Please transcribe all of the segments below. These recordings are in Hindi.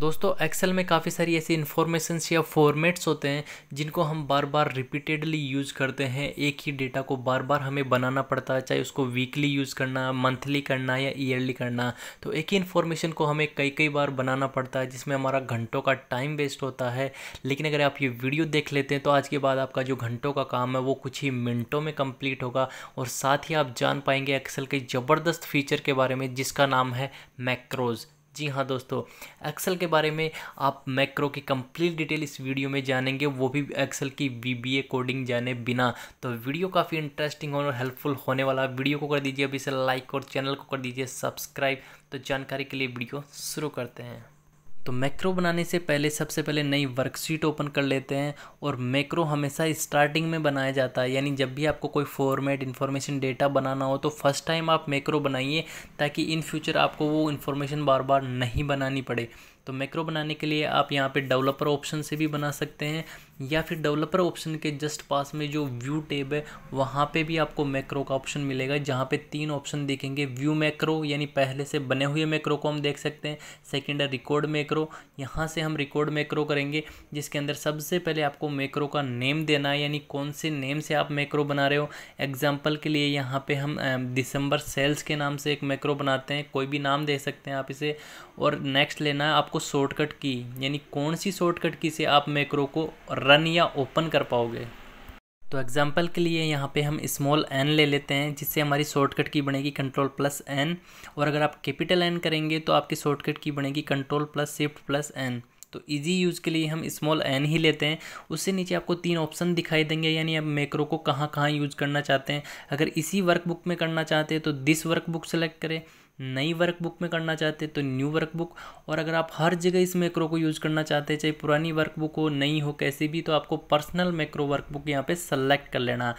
दोस्तों एक्सेल में काफ़ी सारी ऐसी इन्फॉर्मेशंस या फॉर्मेट्स होते हैं जिनको हम बार बार रिपीटेडली यूज़ करते हैं एक ही डेटा को बार बार हमें बनाना पड़ता है चाहे उसको वीकली यूज़ करना मंथली करना या ईयरली करना तो एक ही इन्फॉर्मेशन को हमें कई कई बार बनाना पड़ता है जिसमें हमारा घंटों का टाइम वेस्ट होता है लेकिन अगर आप ये वीडियो देख लेते हैं तो आज के बाद आपका जो घंटों का काम है वो कुछ ही मिनटों में कम्प्लीट होगा और साथ ही आप जान पाएंगे एक्सेल के ज़बरदस्त फीचर के बारे में जिसका नाम है मैक्रोज़ जी हाँ दोस्तों एक्सेल के बारे में आप मैक्रो की कंप्लीट डिटेल इस वीडियो में जानेंगे वो भी एक्सेल की वी कोडिंग जाने बिना तो वीडियो काफ़ी इंटरेस्टिंग और हेल्पफुल होने वाला वीडियो को कर दीजिए अभी से लाइक और चैनल को कर दीजिए सब्सक्राइब तो जानकारी के लिए वीडियो शुरू करते हैं तो मैक्रो बनाने से पहले सबसे पहले नई वर्कशीट ओपन कर लेते हैं और मैक्रो हमेशा स्टार्टिंग में बनाया जाता है यानी जब भी आपको कोई फॉर्मेट इन्फॉर्मेशन डेटा बनाना हो तो फर्स्ट टाइम आप मैक्रो बनाइए ताकि इन फ्यूचर आपको वो इन्फॉर्मेशन बार बार नहीं बनानी पड़े तो मैक्रो बनाने के लिए आप यहाँ पे डेवलपर ऑप्शन से भी बना सकते हैं या फिर डेवलपर ऑप्शन के जस्ट पास में जो व्यू टेब है वहाँ पे भी आपको मैक्रो का ऑप्शन मिलेगा जहाँ पे तीन ऑप्शन देखेंगे व्यू मैक्रो यानी पहले से बने हुए मैक्रो को हम देख सकते हैं सेकेंड है रिकॉर्ड मैक्रो यहाँ से हम रिकॉर्ड मैक्रो करेंगे जिसके अंदर सबसे पहले आपको मैक्रो का नेम देना है यानी कौन से नेम से आप मैक्रो बना रहे हो एग्जाम्पल के लिए यहाँ पर हम दिसंबर सेल्स के नाम से एक मैक्रो बनाते हैं कोई भी नाम दे सकते हैं आप इसे और नेक्स्ट लेना है आपको शॉर्टकट की यानी कौन सी शॉर्टकट की से आप मैक्रो को रन या ओपन कर पाओगे तो एग्ज़ाम्पल के लिए यहाँ पे हम स्मॉल एन ले लेते हैं जिससे हमारी शॉर्टकट की बनेगी कंट्रोल प्लस एन और अगर आप कैपिटल एन करेंगे तो आपकी शॉर्टकट की बनेगी control plus shift plus N तो इजी यूज़ के लिए हम स्मॉल एन ही लेते हैं उससे नीचे आपको तीन ऑप्शन दिखाई देंगे यानी आप मैक्रो को कहाँ कहाँ यूज़ करना चाहते हैं अगर इसी वर्कबुक में करना चाहते हैं तो दिस वर्कबुक सेलेक्ट करें नई वर्कबुक में करना चाहते हैं तो न्यू वर्कबुक और अगर आप हर जगह इस मैक्रो को यूज़ करना चाहते हैं चाहे पुरानी वर्कबुक हो नई हो कैसी भी तो आपको पर्सनल मैक्रो वर्कबुक यहाँ पे सेलेक्ट कर लेना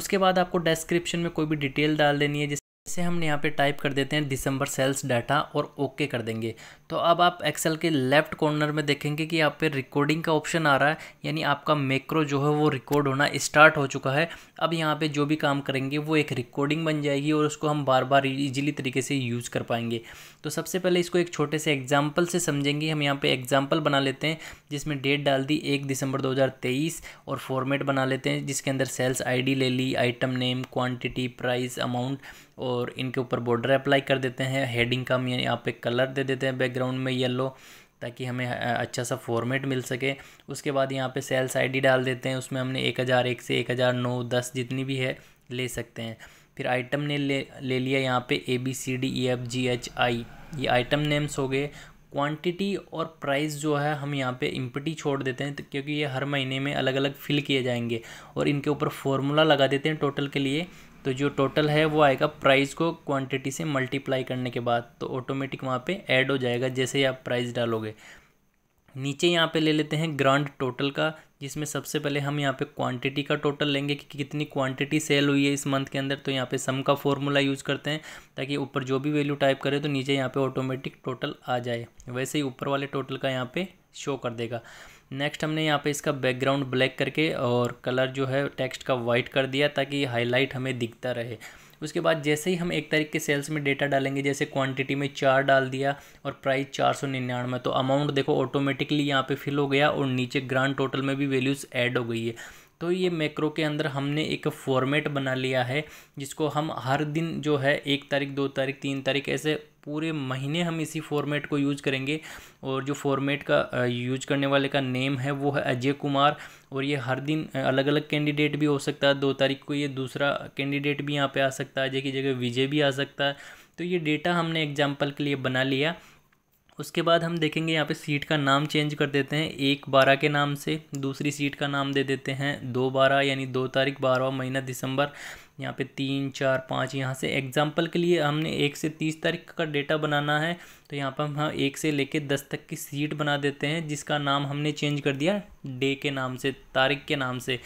उसके बाद आपको डिस्क्रिप्शन में कोई भी डिटेल डाल देनी है जैसे हम यहाँ पे टाइप कर देते हैं दिसंबर सेल्स डाटा और ओके कर देंगे तो अब आप एक्सेल के लेफ्ट कॉर्नर में देखेंगे कि यहाँ पे रिकॉर्डिंग का ऑप्शन आ रहा है यानी आपका मैक्रो जो है वो रिकॉर्ड होना स्टार्ट हो चुका है अब यहाँ पे जो भी काम करेंगे वो एक रिकॉर्डिंग बन जाएगी और उसको हम बार बार ईजिली तरीके से यूज़ कर पाएंगे तो सबसे पहले इसको एक छोटे से एग्जाम्पल से समझेंगे हम यहाँ पर एग्जाम्पल बना लेते हैं जिसमें डेट डाल दी एक दिसंबर दो और फॉर्मेट बना लेते हैं जिसके अंदर सेल्स आई ले ली item name quantity price amount और इनके ऊपर बॉर्डर अप्लाई कर देते हैं हेडिंग का हम यहाँ पे कलर दे देते हैं बैकग्राउंड में येलो ताकि हमें अच्छा सा फॉर्मेट मिल सके उसके बाद यहाँ पे सेल्स आईडी डाल देते हैं उसमें हमने एक हज़ार एक से एक हज़ार नौ दस जितनी भी है ले सकते हैं फिर आइटम ने ले ले लिया यहाँ पे A B C D E F G H I ये आइटम नेम्स हो गए क्वांटिटी और प्राइस जो है हम यहाँ पे इम्पटी छोड़ देते हैं तो क्योंकि ये हर महीने में अलग अलग फिल किए जाएंगे और इनके ऊपर फॉर्मूला लगा देते हैं टोटल के लिए तो जो टोटल है वो आएगा प्राइस को क्वांटिटी से मल्टीप्लाई करने के बाद तो ऑटोमेटिक वहाँ पे ऐड हो जाएगा जैसे ही आप प्राइस डालोगे नीचे यहाँ पे ले लेते हैं ग्रांड टोटल का जिसमें सबसे पहले हम यहाँ पे क्वांटिटी का टोटल लेंगे कि कितनी क्वांटिटी सेल हुई है इस मंथ के अंदर तो यहाँ पे सम का फॉर्मूला यूज़ करते हैं ताकि ऊपर जो भी वैल्यू टाइप करें तो नीचे यहाँ पे ऑटोमेटिक टोटल आ जाए वैसे ही ऊपर वाले टोटल का यहाँ पे शो कर देगा नेक्स्ट हमने यहाँ पे इसका बैकग्राउंड ब्लैक करके और कलर जो है टेक्स्ट का वाइट कर दिया ताकि हाईलाइट हमें दिखता रहे उसके बाद जैसे ही हम एक तारीख के सेल्स में डेटा डालेंगे जैसे क्वांटिटी में चार डाल दिया और प्राइस चार सौ निन्यानवे तो अमाउंट देखो ऑटोमेटिकली यहाँ पे फिल हो गया और नीचे ग्रांड टोटल में भी वैल्यूज़ ऐड हो गई है तो ये मैक्रो के अंदर हमने एक फॉर्मेट बना लिया है जिसको हम हर दिन जो है एक तारीख दो तारीख तीन तारीख ऐसे पूरे महीने हम इसी फॉर्मेट को यूज करेंगे और जो फॉर्मेट का यूज करने वाले का नेम है वो है अजय कुमार और ये हर दिन अलग अलग कैंडिडेट भी हो सकता है दो तारीख को ये दूसरा कैंडिडेट भी यहाँ पे आ सकता है अजय की जगह विजय भी आ सकता है तो ये डेटा हमने एग्जाम्पल के लिए बना लिया उसके बाद हम देखेंगे यहाँ पे सीट का नाम चेंज कर देते हैं एक बारह के नाम से दूसरी सीट का नाम दे देते हैं दो बारह यानी दो तारीख बारहवा महीना दिसंबर यहाँ पे तीन चार पाँच यहाँ से एग्जाम्पल के लिए हमने एक से तीस तारीख का डेटा बनाना है तो यहाँ पर हम हाँ एक से लेके दस तक की सीट बना देते हैं जिसका नाम हमने चेंज कर दिया डे के नाम से तारीख के नाम से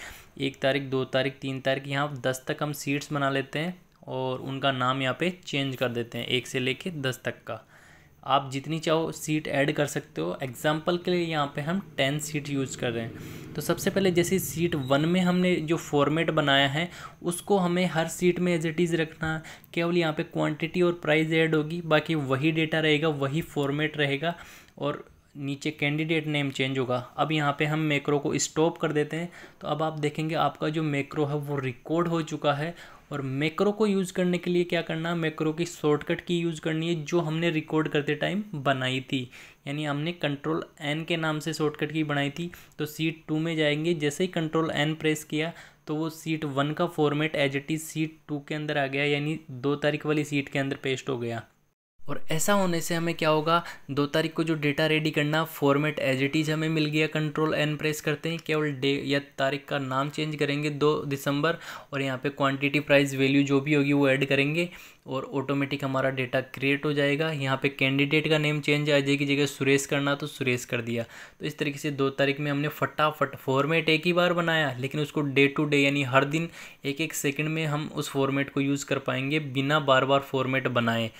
एक तारीख दो तारीख तीन तारीख यहाँ दस तक हम सीट्स बना लेते हैं और उनका नाम यहाँ पे चेंज कर देते हैं एक से ले दस तक का आप जितनी चाहो सीट ऐड कर सकते हो एग्जाम्पल के लिए यहाँ पे हम टेन सीट यूज़ कर रहे हैं तो सबसे पहले जैसे सीट वन में हमने जो फॉर्मेट बनाया है उसको हमें हर सीट में एज इट इज़ रखना है केवल यहाँ पे क्वांटिटी और प्राइस ऐड होगी बाकी वही डेटा रहेगा वही फॉर्मेट रहेगा और नीचे कैंडिडेट नेम चेंज होगा अब यहाँ पे हम मैक्रो को स्टॉप कर देते हैं तो अब आप देखेंगे आपका जो मैक्रो है वो रिकॉर्ड हो चुका है और मैक्रो को यूज़ करने के लिए क्या करना मैक्रो की शॉर्टकट की यूज़ करनी है जो हमने रिकॉर्ड करते टाइम बनाई थी यानी हमने कंट्रोल एन के नाम से शॉर्टकट की बनाई थी तो सीट टू में जाएंगे जैसे ही कंट्रोल एन प्रेस किया तो वो सीट वन का format as it is sheet two के अंदर आ गया यानी दो तारीख वाली सीट के अंदर पेस्ट हो गया और ऐसा होने से हमें क्या होगा दो तारीख को जो डेटा रेडी करना फॉर्मेट एज इट इज़ हमें मिल गया कंट्रोल एन प्रेस करते हैं केवल डे या तारीख का नाम चेंज करेंगे दो दिसंबर और यहाँ पे क्वांटिटी प्राइस वैल्यू जो भी होगी वो ऐड करेंगे और ऑटोमेटिक हमारा डेटा क्रिएट हो जाएगा यहाँ पे कैंडिडेट का नेम चेंज आ जाएगी जगह सुरेश करना तो सुरेश कर दिया तो इस तरीके से दो तारीख में हमने फटाफट फॉर्मेट एक ही बार बनाया लेकिन उसको डे टू डे यानी हर दिन एक एक सेकंड में हम उस फॉर्मेट को यूज़ कर पाएंगे बिना बार बार फॉर्मेट बनाए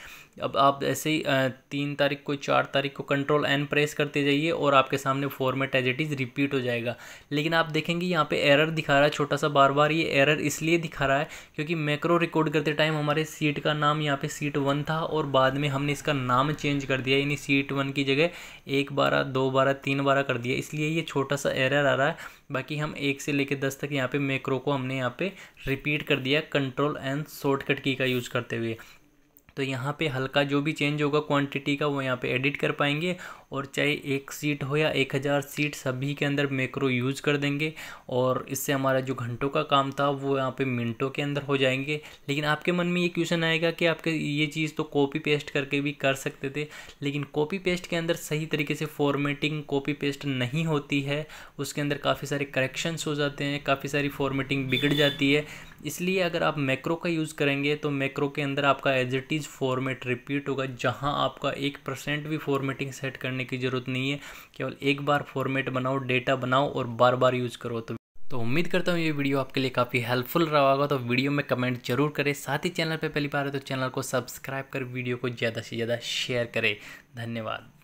अब आप ऐसे ही तीन तारीख को चार तारीख को कंट्रोल एन प्रेस करते जाइए और आपके सामने format as it is repeat हो जाएगा लेकिन आप देखेंगे यहाँ पे एरर दिखा रहा है छोटा सा बार बार ये एरर इसलिए दिखा रहा है क्योंकि मैक्रो रिकॉर्ड करते टाइम हमारे सीट का नाम यहाँ पे सीट वन था और बाद में हमने इसका नाम चेंज कर दिया यानी सीट वन की जगह एक बारह दो बारह तीन बारह कर दिया इसलिए ये छोटा सा एरर आ रहा है बाकी हम एक से लेकर दस तक यहाँ पे मैक्रो को हमने यहाँ पे रिपीट कर दिया कंट्रोल एंड शॉर्टकट की का यूज़ करते हुए तो यहाँ पे हल्का जो भी चेंज होगा क्वांटिटी का वो यहाँ पे एडिट कर पाएंगे और चाहे एक सीट हो या एक हज़ार सीट सभी के अंदर मैक्रो यूज़ कर देंगे और इससे हमारा जो घंटों का काम था वो यहाँ पे मिनटों के अंदर हो जाएंगे लेकिन आपके मन में ये क्वेश्चन आएगा कि आपके ये चीज़ तो कॉपी पेस्ट करके भी कर सकते थे लेकिन कॉपी पेस्ट के अंदर सही तरीके से फॉर्मेटिंग कॉपी पेस्ट नहीं होती है उसके अंदर काफ़ी सारे करेक्शंस हो जाते हैं काफ़ी सारी फॉर्मेटिंग बिगड़ जाती है इसलिए अगर आप मैक्रो का यूज़ करेंगे तो मैक्रो के अंदर आपका as it is format repeat होगा जहाँ आपका एक परसेंट भी फॉर्मेटिंग सेट करने की ज़रूरत नहीं है केवल एक बार फॉर्मेट बनाओ डेटा बनाओ और बार बार यूज़ करो तो तो उम्मीद करता हूँ ये वीडियो आपके लिए काफ़ी हेल्पफुल रहा होगा तो वीडियो में कमेंट जरूर करें साथ ही चैनल पर पहली बार है तो चैनल को सब्सक्राइब कर वीडियो को ज़्यादा से ज़्यादा शेयर करें धन्यवाद